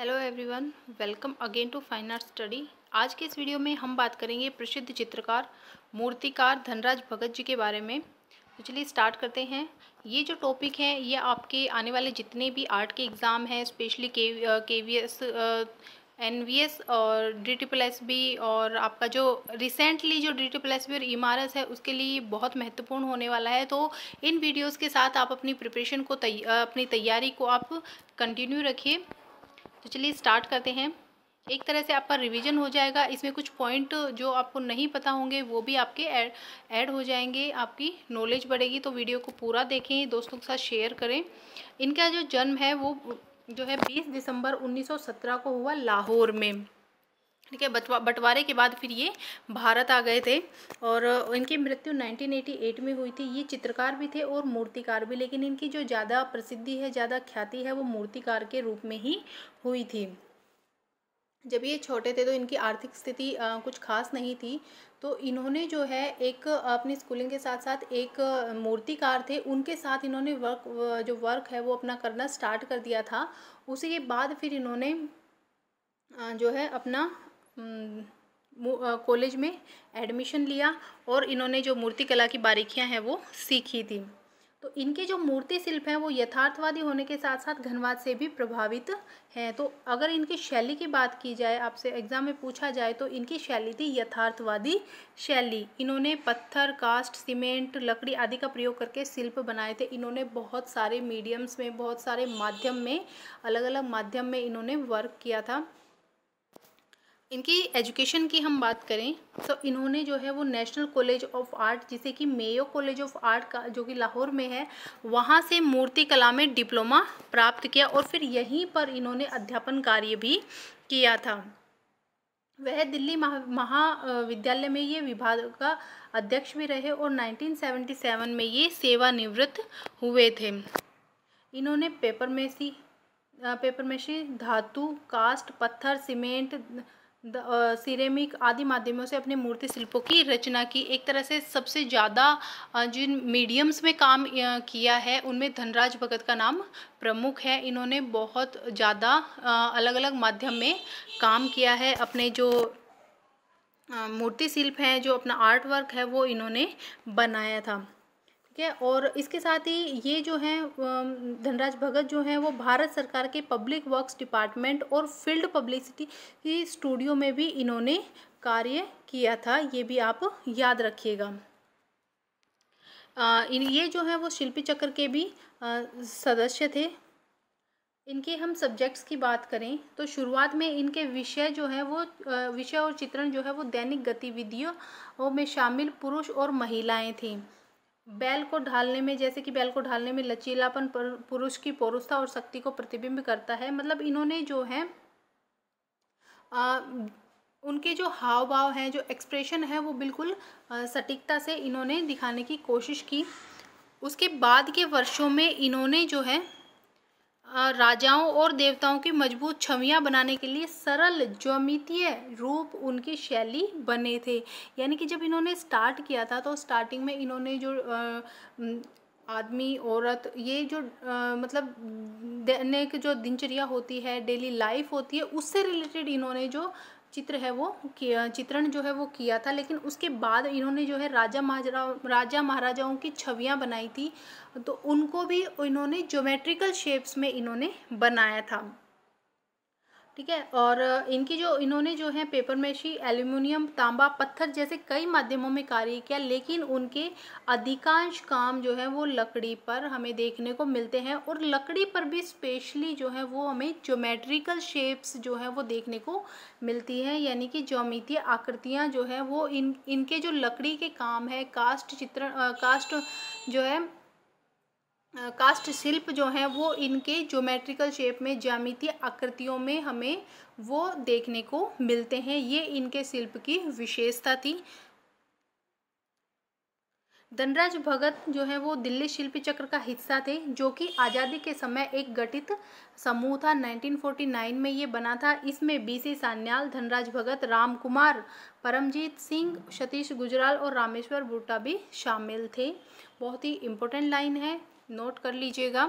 hello everyone welcome again to fine art study आज के इस वीडियो में हम बात करेंगे प्रसिद्ध चित्रकार मूर्तिकार धनराज भगत जी के बारे में तो चलिए स्टार्ट करते हैं ये जो टॉपिक है ये आपके आने वाले जितने भी आर्ट के एग्ज़ाम हैं स्पेशली के K V S N V S और डी टी प्लस बी और आपका जो रिसेंटली जो डी टी प्लस बी और इमारत e है उसके लिए बहुत महत्वपूर्ण होने वाला है तो इन वीडियोस के साथ आप अपनी प्रिपरेशन को तै, अपनी तैयारी को आप कंटिन्यू रखिए तो चलिए स्टार्ट करते हैं एक तरह से आपका रिवीजन हो जाएगा इसमें कुछ पॉइंट जो आपको नहीं पता होंगे वो भी आपके ऐड ऐड हो जाएंगे आपकी नॉलेज बढ़ेगी तो वीडियो को पूरा देखें दोस्तों के साथ शेयर करें इनका जो जन्म है वो जो है 20 दिसंबर 1917 को हुआ लाहौर में ठीक है बंटवारे के बाद फिर ये भारत आ गए थे और इनकी मृत्यु 1988 में हुई थी ये चित्रकार भी थे और मूर्तिकार भी लेकिन इनकी जो ज़्यादा प्रसिद्धि है ज़्यादा ख्याति है वो मूर्तिकार के रूप में ही हुई थी जब ये छोटे थे तो इनकी आर्थिक स्थिति कुछ खास नहीं थी तो इन्होंने जो है एक अपनी स्कूलिंग के साथ साथ एक मूर्तिकार थे उनके साथ इन्होंने वर्क जो वर्क है वो अपना करना स्टार्ट कर दिया था उसी के बाद फिर इन्होंने जो है अपना कॉलेज में एडमिशन लिया और इन्होंने जो मूर्तिकला की बारीकियां हैं वो सीखी थी तो इनके जो मूर्ति शिल्प हैं वो यथार्थवादी होने के साथ साथ घनवाद से भी प्रभावित हैं तो अगर इनकी शैली की बात की जाए आपसे एग्जाम में पूछा जाए तो इनकी शैली थी यथार्थवादी शैली इन्होंने पत्थर कास्ट सीमेंट लकड़ी आदि का प्रयोग करके शिल्प बनाए थे इन्होंने बहुत सारे मीडियम्स में बहुत सारे माध्यम में अलग अलग माध्यम में इन्होंने वर्क किया था इनकी एजुकेशन की हम बात करें तो इन्होंने जो है वो नेशनल कॉलेज ऑफ आर्ट जिसे कि मेयो कॉलेज ऑफ आर्ट का जो कि लाहौर में है वहाँ से मूर्ति कला में डिप्लोमा प्राप्त किया और फिर यहीं पर इन्होंने अध्यापन कार्य भी किया था वह दिल्ली महाविद्यालय महा में ये विभाग का अध्यक्ष भी रहे और 1977 में ये सेवानिवृत्त हुए थे इन्होंने पेपर मेसी पेपर मेसी धातु कास्ट पत्थर सीमेंट सिरेमिक आदि माध्यमों से अपने मूर्ति शिल्पों की रचना की एक तरह से सबसे ज़्यादा जिन मीडियम्स में काम किया है उनमें धनराज भगत का नाम प्रमुख है इन्होंने बहुत ज़्यादा अलग अलग माध्यम में काम किया है अपने जो मूर्ति शिल्प हैं जो अपना आर्ट वर्क है वो इन्होंने बनाया था ठीक है और इसके साथ ही ये जो है धनराज भगत जो है वो भारत सरकार के पब्लिक वर्क्स डिपार्टमेंट और फील्ड पब्लिसिटी स्टूडियो में भी इन्होंने कार्य किया था ये भी आप याद रखिएगा ये जो है वो शिल्पी चक्र के भी सदस्य थे इनके हम सब्जेक्ट्स की बात करें तो शुरुआत में इनके विषय जो है वो विषय और चित्रण जो है वो दैनिक गतिविधियों में शामिल पुरुष और महिलाएं थीं बैल को ढालने में जैसे कि बैल को ढालने में लचीलापन पुरुष की पौरुषता और शक्ति को प्रतिबिंब करता है मतलब इन्होंने जो है आ, उनके जो हाव भाव हैं जो एक्सप्रेशन है वो बिल्कुल सटीकता से इन्होंने दिखाने की कोशिश की उसके बाद के वर्षों में इन्होंने जो है राजाओं और देवताओं की मजबूत छवियां बनाने के लिए सरल ज्वमितीय रूप उनकी शैली बने थे यानी कि जब इन्होंने स्टार्ट किया था तो स्टार्टिंग में इन्होंने जो आदमी औरत ये जो आ, मतलब दैनिक जो दिनचर्या होती है डेली लाइफ होती है उससे रिलेटेड इन्होंने जो चित्र है वो चित्रण जो है वो किया था लेकिन उसके बाद इन्होंने जो है राजा महाराजा राजा महाराजाओं की छवियाँ बनाई थी तो उनको भी इन्होंने ज्योमेट्रिकल शेप्स में इन्होंने बनाया था ठीक है और इनकी जो इन्होंने जो है पेपर मैशी एल्यूमिनियम तांबा पत्थर जैसे कई माध्यमों में कार्य किया लेकिन उनके अधिकांश काम जो है वो लकड़ी पर हमें देखने को मिलते हैं और लकड़ी पर भी स्पेशली जो है वो हमें ज्योमेट्रिकल शेप्स जो है वो देखने को मिलती है यानी कि ज्योमितीय आकृतियाँ जो है वो इन इनके जो लकड़ी के काम है कास्ट चित्र कास्ट जो है कास्ट शिल्प जो हैं वो इनके ज्योमेट्रिकल शेप में ज्यामितीय आकृतियों में हमें वो देखने को मिलते हैं ये इनके शिल्प की विशेषता थी धनराज भगत जो है वो दिल्ली शिल्प चक्र का हिस्सा थे जो कि आज़ादी के समय एक गठित समूह था 1949 में ये बना था इसमें बीसी सान्याल धनराज भगत राम कुमार परमजीत सिंह सतीश गुजराल और रामेश्वर बुट्टा भी शामिल थे बहुत ही इम्पोर्टेंट लाइन है नोट कर लीजिएगा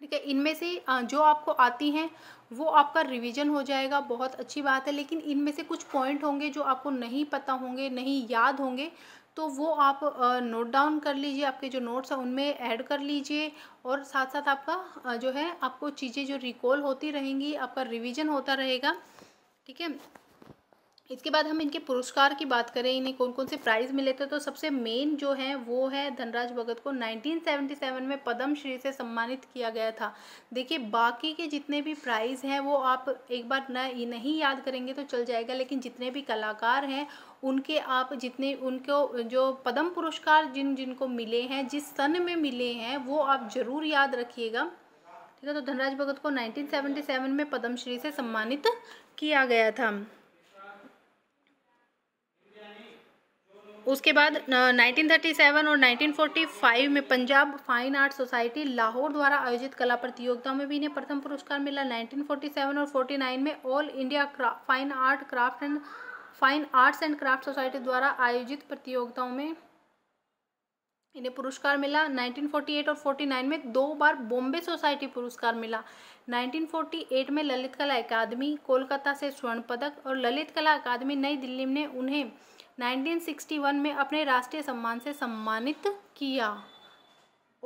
ठीक है इनमें से जो आपको आती हैं वो आपका रिवीजन हो जाएगा बहुत अच्छी बात है लेकिन इनमें से कुछ पॉइंट होंगे जो आपको नहीं पता होंगे नहीं याद होंगे तो वो आप नोट डाउन कर लीजिए आपके जो नोट्स हैं उनमें ऐड कर लीजिए और साथ साथ आपका जो है आपको चीज़ें जो रिकॉल होती रहेंगी आपका रिवीजन होता रहेगा ठीक है इसके बाद हम इनके पुरस्कार की बात करें इन्हें कौन कौन से प्राइज़ मिले थे तो सबसे मेन जो है वो है धनराज भगत को 1977 में पद्म श्री से सम्मानित किया गया था देखिए बाकी के जितने भी प्राइज़ हैं वो आप एक बार न नहीं याद करेंगे तो चल जाएगा लेकिन जितने भी कलाकार हैं उनके आप जितने उनको जो पद्म पुरस्कार जिन जिनको मिले हैं जिस सन में मिले हैं वो आप ज़रूर याद रखिएगा ठीक है तो धनराज भगत को 1977 में पद्मश्री से सम्मानित किया गया था उसके बाद 1937 और 1945 में Punjab fine art society Lahore द्वारा आयोजित कला प्रतियोगिता में भी इन्हें प्रथम पुरस्कार मिला 1947 और 49 में all India fine art craft and fine arts and craft society द्वारा आयोजित प्रतियोगिताओं में इन्हें पुरस्कार मिला 1948 और 49 में दो बार बॉम्बे सोसाइटी पुरस्कार मिला 1948 में ललित कला अकादमी कोलकाता से स्वर्ण पदक और ललित कला अकादमी नई दिल्ली ने उन्हें 1961 में अपने राष्ट्रीय सम्मान से सम्मानित किया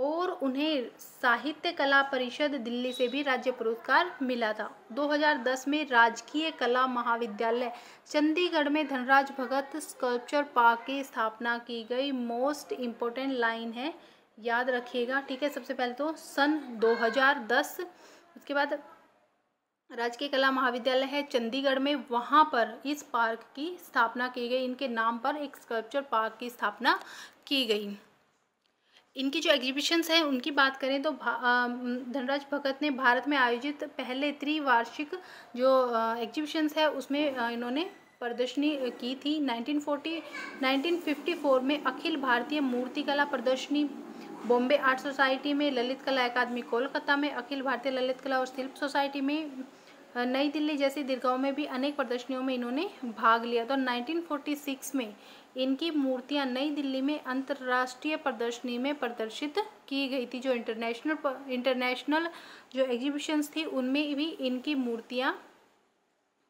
और उन्हें साहित्य कला परिषद दिल्ली से भी राज्य पुरस्कार मिला था 2010 में राजकीय कला महाविद्यालय चंडीगढ़ में धनराज भगत स्कल्पचर पार्क की स्थापना की गई मोस्ट इम्पोर्टेंट लाइन है याद रखिएगा ठीक है सबसे पहले तो सन 2010 उसके बाद राजकीय कला महाविद्यालय है चंडीगढ़ में वहाँ पर इस पार्क की स्थापना की गई इनके नाम पर एक स्कल्पचर पार्क की स्थापना की गई इनकी जो एग्जीबिशंस हैं उनकी बात करें तो धनराज भगत ने भारत में आयोजित पहले त्रिवार्षिक जो एग्जीबिशंस है उसमें इन्होंने प्रदर्शनी की थी 1940 1954 में अखिल भारतीय मूर्तिकला प्रदर्शनी बॉम्बे आर्ट सोसाइटी में ललित कला अकादमी कोलकाता में अखिल भारतीय ललित कला और शिल्प सोसाइटी में नई दिल्ली जैसी दीर्घाओं में भी अनेक प्रदर्शनियों में इन्होंने भाग लिया तो 1946 में इनकी मूर्तियां नई दिल्ली में अंतर्राष्ट्रीय प्रदर्शनी में प्रदर्शित की गई थी जो इंटरनेशनल इंटरनेशनल जो एग्जीबिशंस थी उनमें भी इनकी मूर्तियां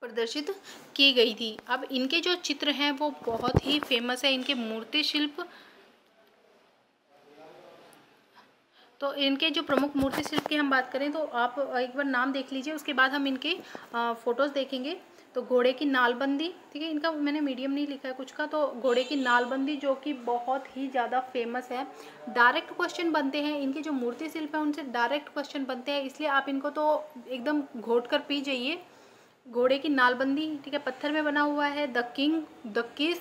प्रदर्शित की गई थी अब इनके जो चित्र हैं वो बहुत ही फेमस है इनके मूर्ति शिल्प तो इनके जो प्रमुख मूर्ति शिल्प की हम बात करें तो आप एक बार नाम देख लीजिए उसके बाद हम इनके फ़ोटोज़ देखेंगे तो घोड़े की नालबंदी ठीक है इनका मैंने मीडियम नहीं लिखा है कुछ का तो घोड़े की नालबंदी जो कि बहुत ही ज़्यादा फेमस है डायरेक्ट क्वेश्चन बनते हैं इनके जो मूर्ति शिल्प हैं उनसे डायरेक्ट क्वेश्चन बनते हैं इसलिए आप इनको तो एकदम घोट कर पी जाइए घोड़े की नालबंदी ठीक है पत्थर में बना हुआ है द किंग द किस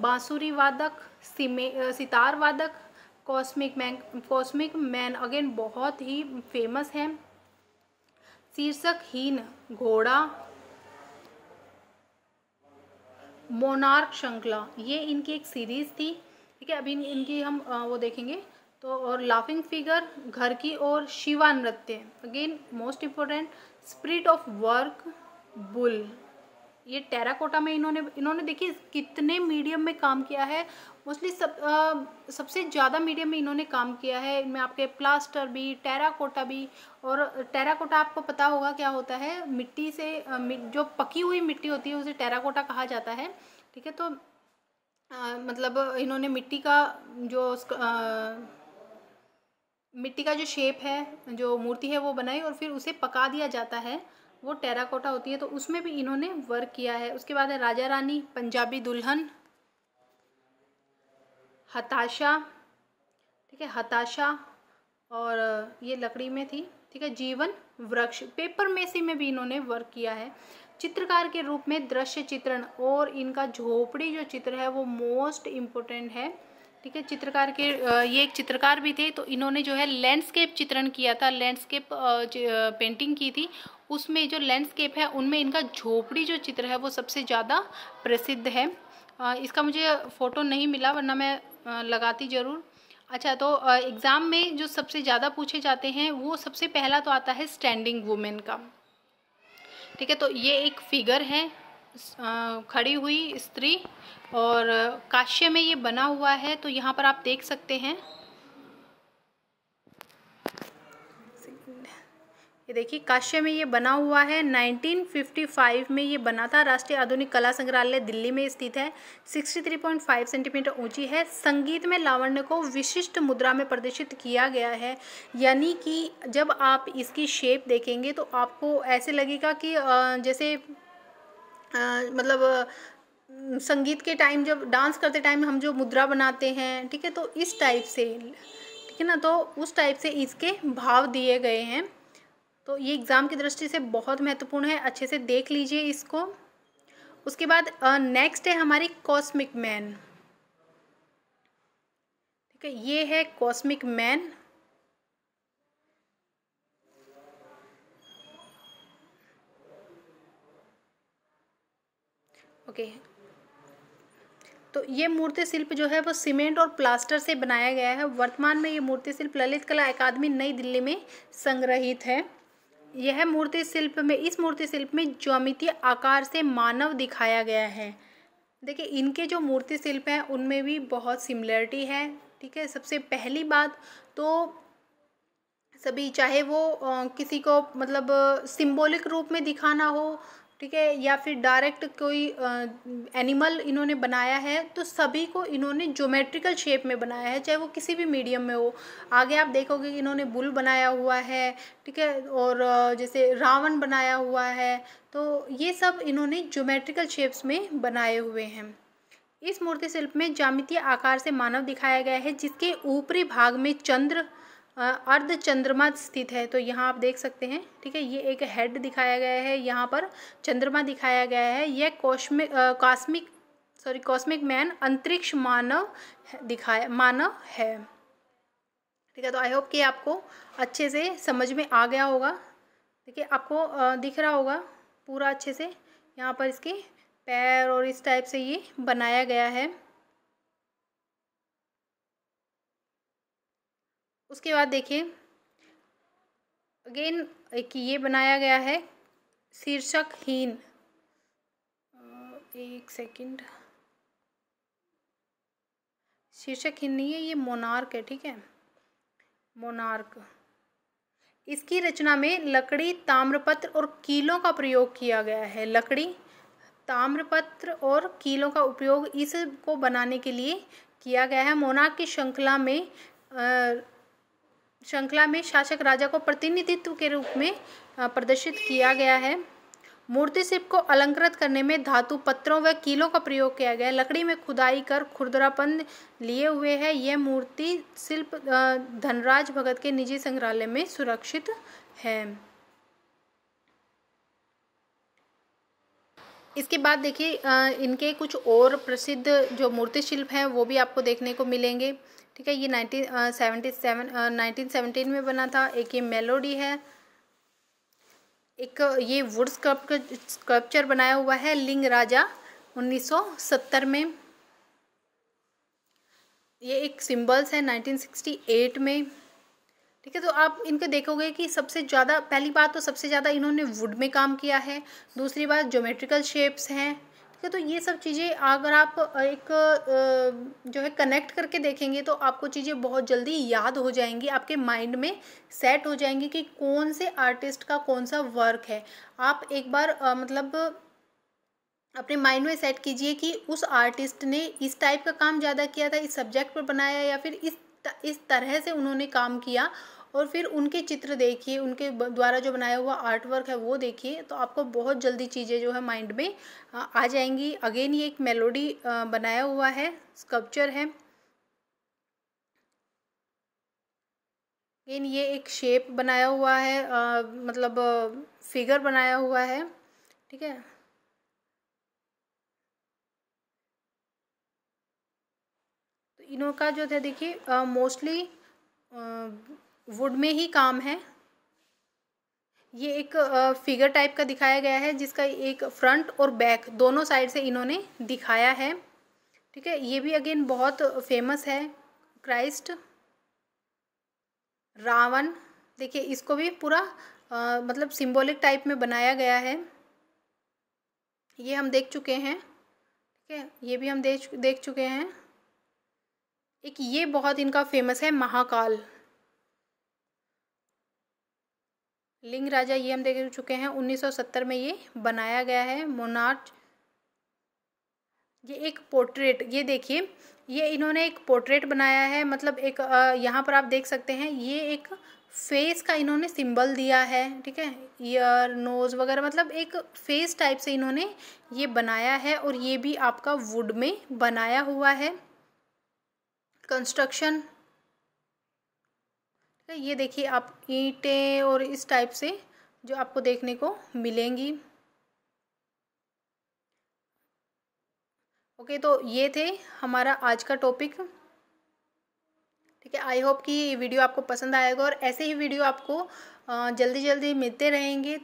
बाँसुरी वादक सिमे सितार वादक cosmic man cosmic man again बहुत ही फेमस है शीर्षक हीन घोड़ा मोनार्क श्रृंखला ये इनकी एक सीरीज थी ठीक है अभी इनकी हम वो देखेंगे तो और लाफिंग फिगर घर की और शिवा नृत्य again most important spirit of work bull ये टेराकोटा में इन्होंने इन्होंने देखिए कितने मीडियम में काम किया है मोस्टली सब आ, सबसे ज़्यादा मीडियम में इन्होंने काम किया है इनमें आपके प्लास्टर भी टेराकोटा भी और टेराकोटा आपको पता होगा क्या होता है मिट्टी से जो पकी हुई मिट्टी होती है उसे टेराकोटा कहा जाता है ठीक है तो आ, मतलब इन्होंने मिट्टी का जो आ, मिट्टी का जो शेप है जो मूर्ति है वो बनाई और फिर उसे पका दिया जाता है वो टेराकोटा होती है तो उसमें भी इन्होंने वर्क किया है उसके बाद है राजा रानी पंजाबी दुल्हन हताशा ठीक है हताशा और ये लकड़ी में थी ठीक है जीवन वृक्ष पेपर मेसी में भी इन्होंने वर्क किया है चित्रकार के रूप में दृश्य चित्रण और इनका झोपड़ी जो चित्र है वो मोस्ट इम्पोर्टेंट है ठीक है चित्रकार के ये एक चित्रकार भी थे तो इन्होंने जो है लैंडस्केप चित्रण किया था लैंडस्केप पेंटिंग की थी उसमें जो लैंडस्केप है उनमें इनका झोपड़ी जो चित्र है वो सबसे ज़्यादा प्रसिद्ध है इसका मुझे फ़ोटो नहीं मिला वरना मैं लगाती ज़रूर अच्छा तो एग्ज़ाम में जो सबसे ज़्यादा पूछे जाते हैं वो सबसे पहला तो आता है स्टैंडिंग वुमेन का ठीक है तो ये एक फिगर है खड़ी हुई स्त्री और काश्य में ये बना हुआ है तो यहाँ पर आप देख सकते हैं ये देखिए काश्य में ये बना हुआ है 1955 में ये बना था राष्ट्रीय आधुनिक कला संग्रहालय दिल्ली में स्थित है 63.5 सेंटीमीटर ऊंची है संगीत में लावण्य को विशिष्ट मुद्रा में प्रदर्शित किया गया है यानी कि जब आप इसकी शेप देखेंगे तो आपको ऐसे लगेगा कि जैसे मतलब संगीत के टाइम जब डांस करते टाइम हम जो मुद्रा बनाते हैं ठीक है तो इस टाइप से ठीक है ना तो उस टाइप से इसके भाव दिए गए हैं तो ये एग्ज़ाम की दृष्टि से बहुत महत्वपूर्ण है अच्छे से देख लीजिए इसको उसके बाद नेक्स्ट है हमारी कॉस्मिक मैन ठीक है ये है कॉस्मिक मैन ओके तो ये मूर्ति शिल्प जो है वो सीमेंट और प्लास्टर से बनाया गया है वर्तमान में ये मूर्ति शिल्प ललित कला अकादमी नई दिल्ली में संग्रहित है यह मूर्ति शिल्प में इस मूर्ति शिल्प में ज्यामितीय आकार से मानव दिखाया गया है देखिए इनके जो मूर्ति शिल्प हैं उनमें भी बहुत सिमिलरिटी है ठीक है सबसे पहली बात तो सभी चाहे वो किसी को मतलब सिंबॉलिक रूप में दिखाना हो ठीक है या फिर डायरेक्ट कोई एनिमल इन्होंने बनाया है तो सभी को इन्होंने ज्योमेट्रिकल शेप में बनाया है चाहे वो किसी भी मीडियम में हो आगे आप देखोगे कि इन्होंने बुल बनाया हुआ है ठीक है और जैसे रावण बनाया हुआ है तो ये सब इन्होंने ज्योमेट्रिकल शेप्स में बनाए हुए हैं इस मूर्ति शिल्प में जामितीय आकार से मानव दिखाया गया है जिसके ऊपरी भाग में चंद्र अर्ध चंद्रमा स्थित है तो यहाँ आप देख सकते हैं ठीक है ये एक हेड दिखाया गया है यहाँ पर चंद्रमा दिखाया गया है यह cosmic cosmic sorry cosmic man अंतरिक्ष मानव दिखाया मानव है ठीक है तो आई होप कि आपको अच्छे से समझ में आ गया होगा ठीक है आपको दिख रहा होगा पूरा अच्छे से यहाँ पर इसके पैर और इस टाइप से ये बनाया गया है उसके बाद देखिए अगेन एक ये बनाया गया है शीर्षक हीन एक सेकंड शीर्षक हीन नहीं है ये मोनार्क है ठीक है मोनार्क इसकी रचना में लकड़ी ताम्रपत्र और कीलों का प्रयोग किया गया है लकड़ी ताम्रपत्र और कीलों का उपयोग इसको बनाने के लिए किया गया है मोनार्क की श्रृंखला में श्रृंखला में शासक राजा को प्रतिनिधित्व के रूप में प्रदर्शित किया गया है मूर्ति शिल्प को अलंकृत करने में धातु पत्रों व कीलों का प्रयोग किया गया लकड़ी में खुदाई कर खुरदरापन लिए हुए है यह मूर्ति शिल्प धनराज भगत के निजी संग्रहालय में सुरक्षित है इसके बाद देखिए इनके कुछ और प्रसिद्ध जो मूर्ति शिल्प हैं वो भी आपको देखने को मिलेंगे ठीक है ये nineteen seventy seven nineteen seventeen में बना था एक ये मेलोडी है एक ये वुड स्कल्पचर बनाया हुआ है लिंग राजा 1970 में ये एक सिंबल्स है 1968 में ठीक है तो आप इनको देखोगे कि सबसे ज़्यादा पहली बात तो सबसे ज़्यादा इन्होंने वुड में काम किया है दूसरी बात ज्योमेट्रिकल शेप्स हैं ठीक है तो ये सब चीज़ें अगर आप एक जो है कनेक्ट करके देखेंगे तो आपको चीज़ें बहुत जल्दी याद हो जाएंगी आपके माइंड में सेट हो जाएंगी कि कौन से आर्टिस्ट का कौन सा वर्क है आप एक बार मतलब अपने माइंड में सेट कीजिए कि उस आर्टिस्ट ने इस टाइप का काम ज़्यादा किया था इस सब्जेक्ट पर बनाया या फिर इस इस तरह से उन्होंने काम किया और फिर उनके चित्र देखिए उनके द्वारा जो बनाया हुआ आर्ट वर्क है वो देखिए तो आपको बहुत जल्दी चीज़ें जो है माइंड में आ जाएंगी अगेन ये एक मेलोडी बनाया हुआ है स्कल्पचर है अगेन ये एक शेप बनाया हुआ है आ, मतलब फिगर बनाया हुआ है ठीक है तो इनों का जो था देखिए मोस्टली वुड में ही काम है ये एक फिगर टाइप का दिखाया गया है जिसका एक फ्रंट और बैक दोनों साइड से इन्होंने दिखाया है ठीक है ये भी अगेन बहुत फेमस है क्राइस्ट रावण देखिए इसको भी पूरा मतलब सिंबॉलिक टाइप में बनाया गया है ये हम देख चुके हैं ठीक है ये भी हम देख देख चुके हैं एक ये बहुत इनका फेमस है महाकाल लिंग राजा ये हम देख चुके हैं 1970 में ये बनाया गया है मोनार्च ये एक पोर्ट्रेट ये देखिए ये इन्होंने एक पोर्ट्रेट बनाया है मतलब एक यहाँ पर आप देख सकते हैं ये एक फेस का इन्होंने सिंबल दिया है ठीक है ईयर नोज़ वगैरह मतलब एक फेस टाइप से इन्होंने ये बनाया है और ये भी आपका वुड में बनाया हुआ है कंस्ट्रक्शन तो ये देखिए आप ईंटें और इस टाइप से जो आपको देखने को मिलेंगी ओके तो ये थे हमारा आज का टॉपिक ठीक है आई होप कि ये वीडियो आपको पसंद आएगा और ऐसे ही वीडियो आपको जल्दी जल्दी मिलते रहेंगे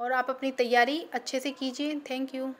और आप अपनी तैयारी अच्छे से कीजिए थैंक यू